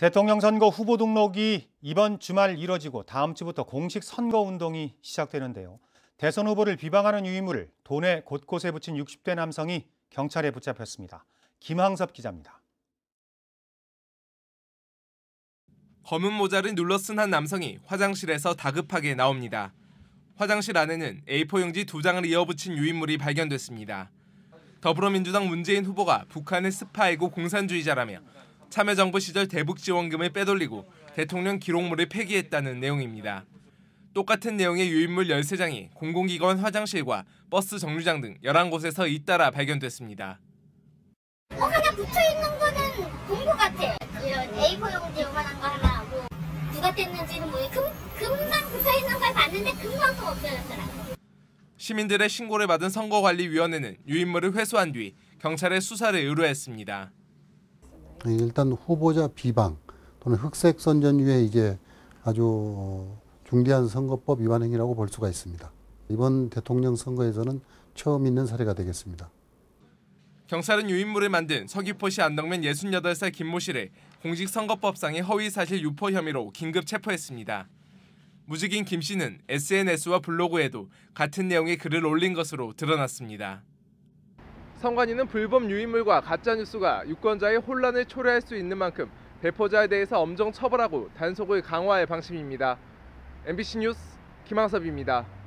대통령 선거 후보 등록이 이번 주말 이뤄지고 다음 주부터 공식 선거 운동이 시작되는데요. 대선 후보를 비방하는 유인물을 돈에 곳곳에 붙인 60대 남성이 경찰에 붙잡혔습니다. 김항섭 기자입니다. 검은 모자를 눌러쓴 한 남성이 화장실에서 다급하게 나옵니다. 화장실 안에는 A4용지 두 장을 이어붙인 유인물이 발견됐습니다. 더불어민주당 문재인 후보가 북한의 스파이고 공산주의자라며 참여정부 시절 대북지원금을 빼돌리고 대통령 기록물을 폐기했다는 내용입니다. 똑같은 내용의 유인물 13장이 공공기관 화장실과 버스 정류장 등 11곳에서 잇따라 발견됐습니다. 어, 그냥 붙어있는 거는 공고 같아. 이런 A4용지 요만한 거 하나하고 누가 뗐는지는 모 금, 금 붙어있는 걸 봤는데 금방 또없어졌더라 시민들의 신고를 받은 선거관리위원회는 유인물을 회수한 뒤 경찰에 수사를 의뢰했습니다. 네, 일단 후보자 비방 또는 흑색 선전위에 이게 아주 어, 중대한 선거법 위반 행위라고 볼 수가 있습니다. 이번 대통령 선거에서는 처음 있는 사례가 되겠습니다. 경찰은 유인물을 만든 서귀포시 안덕면 68살 김모 씨를 공직선거법상의 허위사실 유포 혐의로 긴급 체포했습니다. 무직인 김 씨는 SNS와 블로그에도 같은 내용의 글을 올린 것으로 드러났습니다. 선관위는 불법 유인물과 가짜뉴스가 유권자의 혼란을 초래할 수 있는 만큼 배포자에 대해서 엄정 처벌하고 단속을 강화할 방침입니다. MBC 뉴스 김항섭입니다.